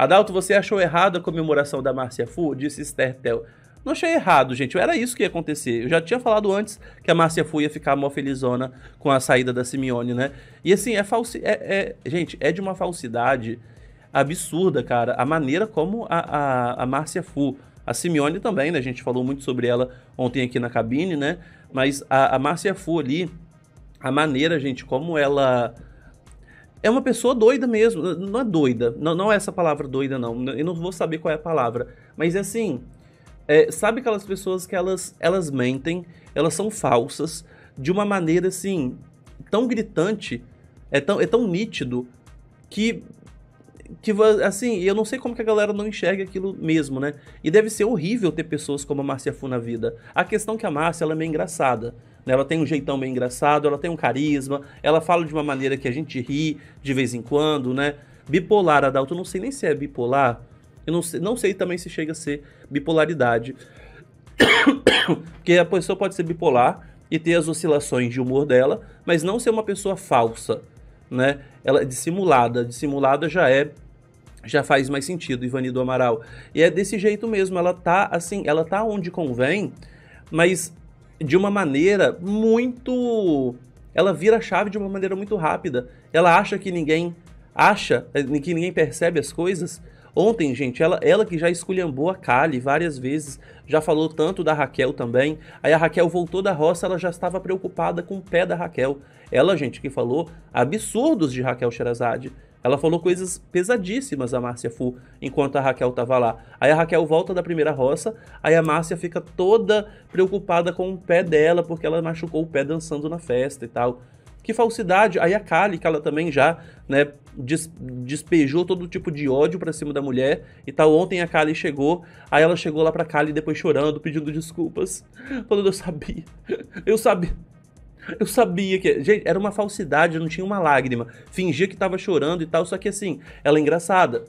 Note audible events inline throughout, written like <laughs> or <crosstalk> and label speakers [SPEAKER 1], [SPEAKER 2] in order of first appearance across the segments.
[SPEAKER 1] Adalto, você achou errado a comemoração da Márcia Fu? Disse Stertel. Não achei errado, gente. Era isso que ia acontecer. Eu já tinha falado antes que a Márcia Fu ia ficar mó felizona com a saída da Simeone, né? E assim, é falsi... É, é... Gente, é de uma falsidade absurda, cara. A maneira como a, a, a Márcia Fu, a Simeone também, né? A gente falou muito sobre ela ontem aqui na cabine, né? Mas a, a Márcia Fu ali, a maneira, gente, como ela é uma pessoa doida mesmo. Não é doida. Não, não é essa palavra doida, não. Eu não vou saber qual é a palavra. Mas é assim, é, sabe aquelas pessoas que elas, elas mentem, elas são falsas, de uma maneira assim, tão gritante, é tão, é tão nítido, que. Que, assim, eu não sei como que a galera não enxerga aquilo mesmo, né? E deve ser horrível ter pessoas como a Márcia Fu na vida. A questão é que a Márcia, ela é meio engraçada. Ela tem um jeitão meio engraçado, ela tem um carisma, ela fala de uma maneira que a gente ri de vez em quando, né? Bipolar, Adalto, eu não sei nem se é bipolar. Eu não sei, não sei também se chega a ser bipolaridade. <coughs> Porque a pessoa pode ser bipolar e ter as oscilações de humor dela, mas não ser uma pessoa falsa, né? Ela é dissimulada. Dissimulada já é já faz mais sentido, Ivani do Amaral. E é desse jeito mesmo, ela tá assim, ela tá onde convém, mas de uma maneira muito. Ela vira a chave de uma maneira muito rápida. Ela acha que ninguém acha, eh, que ninguém percebe as coisas. Ontem, gente, ela, ela que já esculhambou a Kali várias vezes, já falou tanto da Raquel também. Aí a Raquel voltou da roça, ela já estava preocupada com o pé da Raquel. Ela, gente, que falou absurdos de Raquel Sherazade. Ela falou coisas pesadíssimas a Márcia Fu enquanto a Raquel tava lá. Aí a Raquel volta da primeira roça, aí a Márcia fica toda preocupada com o pé dela porque ela machucou o pé dançando na festa e tal. Que falsidade! Aí a Kali, que ela também já né, despejou todo tipo de ódio para cima da mulher e tal. Ontem a Kali chegou, aí ela chegou lá pra Kali depois chorando, pedindo desculpas. <laughs> Falando, eu sabia, eu sabia, eu sabia que. Gente, era uma falsidade, não tinha uma lágrima. Fingia que tava chorando e tal, só que assim, ela é engraçada.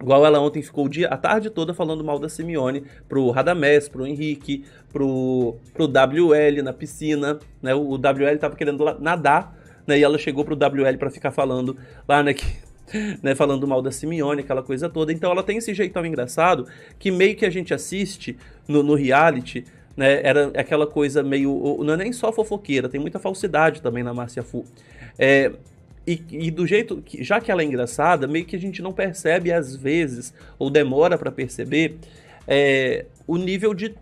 [SPEAKER 1] Igual ela ontem ficou o dia, a tarde toda falando mal da Simeone pro Radamés, pro Henrique, pro, pro WL na piscina, né? O, WL tava querendo nadar, né? E ela chegou pro WL para ficar falando lá, né? Que, né, falando mal da Simeone, aquela coisa toda. Então ela tem esse jeitão engraçado que meio que a gente assiste no, no reality né? Era aquela coisa meio. Não é nem só fofoqueira, tem muita falsidade também na Márcia Fu. É, e, e, do jeito que, já que ela é engraçada, meio que a gente não percebe às vezes, ou demora para perceber, é, o nível de,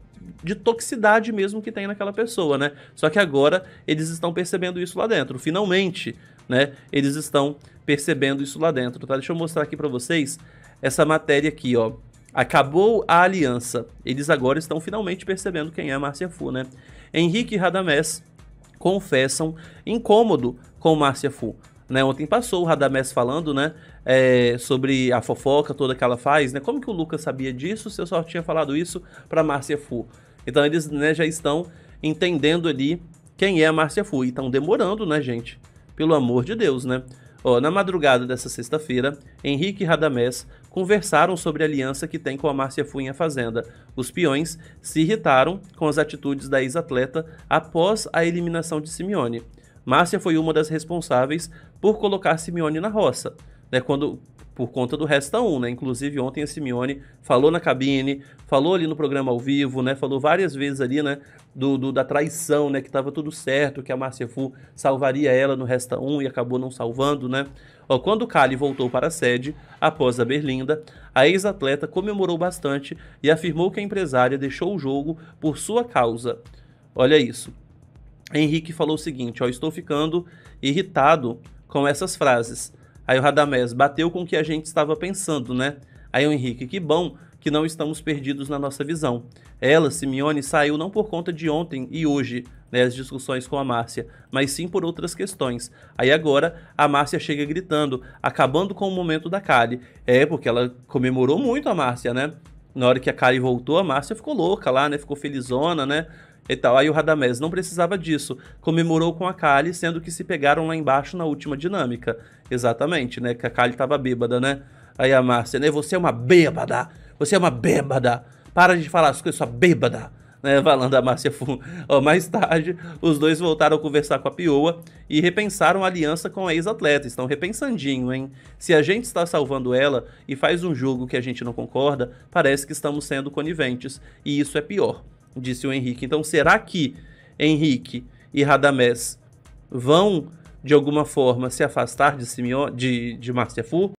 [SPEAKER 1] de toxicidade mesmo que tem naquela pessoa, né? Só que agora eles estão percebendo isso lá dentro. Finalmente, né? Eles estão percebendo isso lá dentro, tá? Deixa eu mostrar aqui para vocês essa matéria aqui, ó. Acabou a aliança. Eles agora estão finalmente percebendo quem é Márcia Fu, né? Henrique e Radamés confessam incômodo com Márcia Fu. Né? Ontem passou o Radamés falando, né? É, sobre a fofoca toda que ela faz, né? Como que o Lucas sabia disso se eu só tinha falado isso para Márcia Fu? Então eles né, já estão entendendo ali quem é a Márcia Fu. E estão demorando, né, gente? Pelo amor de Deus, né? Ó, na madrugada dessa sexta-feira, Henrique e Radamés conversaram sobre a aliança que tem com a Márcia Funha Fazenda. Os peões se irritaram com as atitudes da ex-atleta após a eliminação de Simeone. Márcia foi uma das responsáveis por colocar Simeone na roça. Né, quando por conta do Resta 1, né? Inclusive ontem a Simeone falou na cabine, falou ali no programa ao vivo, né? Falou várias vezes ali, né? Do, do da traição, né? Que tava tudo certo, que a Marcia Fu salvaria ela no Resta 1 e acabou não salvando, né? Ó, quando Kali voltou para a sede, após a Berlinda, a ex-atleta comemorou bastante e afirmou que a empresária deixou o jogo por sua causa. Olha isso. Henrique falou o seguinte: ó, estou ficando irritado com essas frases. Aí o Radamés bateu com o que a gente estava pensando, né? Aí o Henrique, que bom que não estamos perdidos na nossa visão. Ela, Simeone, saiu não por conta de ontem e hoje, né, as discussões com a Márcia, mas sim por outras questões. Aí agora a Márcia chega gritando, acabando com o momento da Kali. É, porque ela comemorou muito a Márcia, né? na hora que a Kali voltou, a Márcia ficou louca lá, né? Ficou felizona, né? E tal. Aí o Radamés não precisava disso. Comemorou com a Kali, sendo que se pegaram lá embaixo na última dinâmica. Exatamente, né? Que a Kali tava bêbada, né? Aí a Márcia, né? Você é uma bêbada! Você é uma bêbada! Para de falar as coisas, sua bêbada! né, a Márcia Fu. Ó, mais tarde, os dois voltaram a conversar com a Pioa e repensaram a aliança com a ex-atleta. Estão repensandinho, hein? Se a gente está salvando ela e faz um jogo que a gente não concorda, parece que estamos sendo coniventes. E isso é pior, disse o Henrique. Então, será que Henrique e Radamés vão, de alguma forma, se afastar de, Simeone, de, de Márcia Fu?